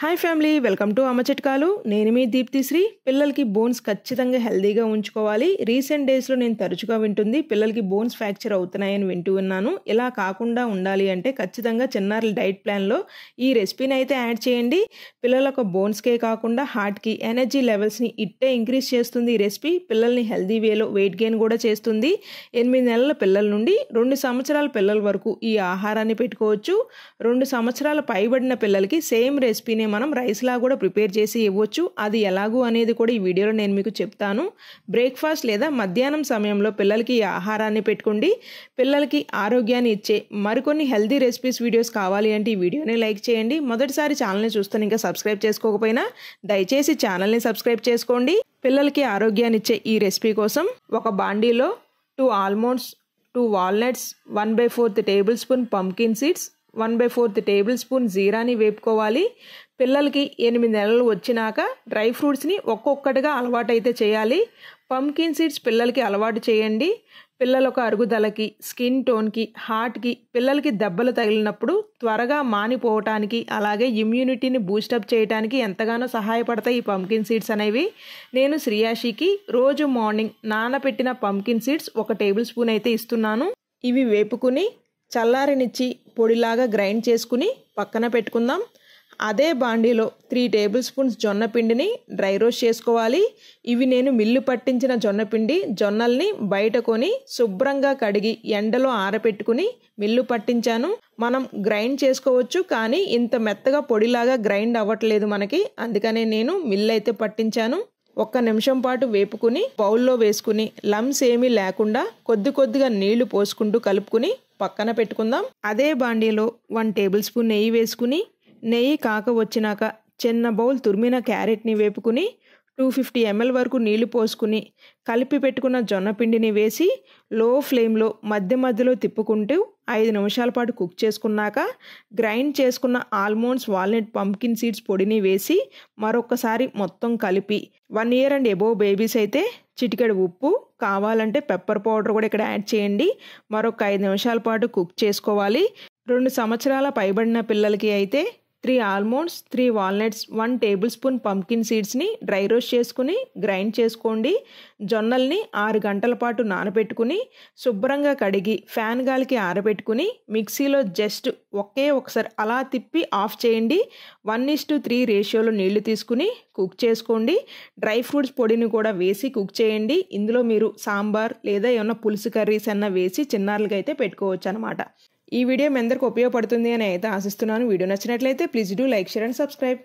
hi family welcome to అమ్మ చిట్కాలు నేను మీ దీప్తిశ్రీ పిల్లలకి బోన్స్ ఖచ్చితంగా హెల్దీగా ఉంచుకోవాలి రీసెంట్ డేస్లో నేను తరచుగా వింటుంది పిల్లలకి బోన్స్ ఫ్రాక్చర్ అవుతున్నాయని వింటూ ఉన్నాను ఇలా కాకుండా ఉండాలి అంటే ఖచ్చితంగా చిన్నారుల డైట్ ప్లాన్లో ఈ రెసిపీని అయితే యాడ్ చేయండి పిల్లలకు బోన్స్కే కాకుండా హార్ట్కి ఎనర్జీ లెవెల్స్ని ఇట్టే ఇంక్రీజ్ చేస్తుంది ఈ రెసిపీ పిల్లల్ని హెల్దీ వేలో వెయిట్ గెయిన్ కూడా చేస్తుంది ఎనిమిది నెలల పిల్లల నుండి రెండు సంవత్సరాల పిల్లల వరకు ఈ ఆహారాన్ని పెట్టుకోవచ్చు రెండు సంవత్సరాల పైబడిన పిల్లలకి సేమ్ రెసిపీని వీటిని మనం రైస్లా కూడా ప్రిపేర్ చేసి ఇవ్వచ్చు అది ఎలాగూ అనేది కూడా ఈ వీడియోలో నేను మీకు చెప్తాను బ్రేక్ఫాస్ట్ లేదా మధ్యాహ్నం సమయంలో పిల్లలకి ఆహారాన్ని పెట్టుకోండి పిల్లలకి ఆరోగ్యాన్ని ఇచ్చే మరికొన్ని హెల్దీ రెసిపీస్ వీడియోస్ కావాలి అంటే ఈ వీడియోని లైక్ చేయండి మొదటిసారి ఛానల్ని చూస్తే ఇంకా సబ్స్క్రైబ్ చేసుకోకపోయినా దయచేసి ఛానల్ని సబ్స్క్రైబ్ చేసుకోండి పిల్లలకి ఆరోగ్యాన్ని ఇచ్చే ఈ రెసిపీ కోసం ఒక బాండీలో two almonds two walnuts one by fourth tablespoon pumpkin seeds one by fourth tablespoon జీరాని వేపుకోవాలి పిల్లలకి ఎనిమిది నెలలు వచ్చినాక డ్రై ఫ్రూట్స్ని ఒక్కొక్కటిగా అలవాటు అయితే చేయాలి పంకిన్ సీడ్స్ పిల్లలకి అలవాటు చేయండి పిల్లల ఒక అరుగుదలకి స్కిన్ టోన్కి హార్ట్కి పిల్లలకి దెబ్బలు తగిలినప్పుడు త్వరగా మానిపోవటానికి అలాగే ఇమ్యూనిటీని బూస్టప్ చేయడానికి ఎంతగానో సహాయపడతాయి ఈ పంకిన్ సీడ్స్ అనేవి నేను శ్రియాషికి రోజు మార్నింగ్ నానబెట్టిన పంకిన్ సీడ్స్ ఒక టేబుల్ స్పూన్ అయితే ఇస్తున్నాను ఇవి వేపుకుని చల్లారినిచ్చి పొడిలాగా గ్రైండ్ చేసుకుని పక్కన పెట్టుకుందాం అదే బాండీలో త్రీ టేబుల్ స్పూన్స్ జొన్న పిండిని డ్రై రోస్ట్ చేసుకోవాలి ఇవి నేను మిల్లు పట్టించిన జొన్న పిండి జొన్నల్ని బయట కొని శుభ్రంగా కడిగి ఎండలో ఆరపెట్టుకుని మిల్లు పట్టించాను మనం గ్రైండ్ చేసుకోవచ్చు కానీ ఇంత మెత్తగా పొడిలాగా గ్రైండ్ అవ్వట్లేదు మనకి అందుకనే నేను మిల్లు అయితే పట్టించాను ఒక్క నిమిషం పాటు వేపుకుని బౌల్లో వేసుకుని లమ్స్ ఏమీ లేకుండా కొద్ది కొద్దిగా నీళ్లు పోసుకుంటూ కలుపుకుని పక్కన పెట్టుకుందాం అదే బాండీలో వన్ టేబుల్ స్పూన్ నెయ్యి వేసుకుని నెయ్యి కాక వచ్చినాక చిన్న బౌల్ తురిమిన క్యారెట్ని వేపుకుని టూ ఫిఫ్టీ ఎంఎల్ వరకు నీళ్లు పోసుకుని కలిపి పెట్టుకున్న జొన్న పిండిని వేసి లో ఫ్లేమ్లో మధ్య మధ్యలో తిప్పుకుంటూ ఐదు నిమిషాల పాటు కుక్ చేసుకున్నాక గ్రైండ్ చేసుకున్న ఆల్మండ్స్ వాల్నట్ పంప్కిన్ సీడ్స్ పొడిని వేసి మరొకసారి మొత్తం కలిపి one year and above babies అయితే చిటికెడు ఉప్పు కావాలంటే పెప్పర్ పౌడర్ కూడా ఇక్కడ యాడ్ చేయండి మరొక ఐదు నిమిషాల పాటు కుక్ చేసుకోవాలి రెండు సంవత్సరాల పైబడిన పిల్లలకి అయితే three almonds three walnuts one tablespoon pumpkin సీడ్స్ని డ్రై రోస్ట్ చేసుకుని గ్రైండ్ చేసుకోండి జొన్నల్ని ఆరు గంటల పాటు నానబెట్టుకుని శుభ్రంగా కడిగి ఫ్యాన్ గాలికి ఆరబెట్టుకుని మిక్సీలో జస్ట్ ఒకే ఒకసారి అలా తిప్పి ఆఫ్ చేయండి వన్ ఇస్ టు త్రీ రేషియోలో నీళ్లు తీసుకుని కుక్ చేసుకోండి డ్రై ఫ్రూట్స్ పొడిని కూడా వేసి కుక్ చేయండి ఇందులో మీరు సాంబార్ లేదా ఏమన్నా పులుసు కర్రీస్ అన్న వేసి చిన్నారులకైతే అయితే పెట్టుకోవచ్చు అనమాట ఈ వీడియో మీ అందరికీ ఉపయోగపడుతుంది అని అయితే ఆశిస్తున్నాను వీడియో నచ్చినట్లయితే please do like share and subscribe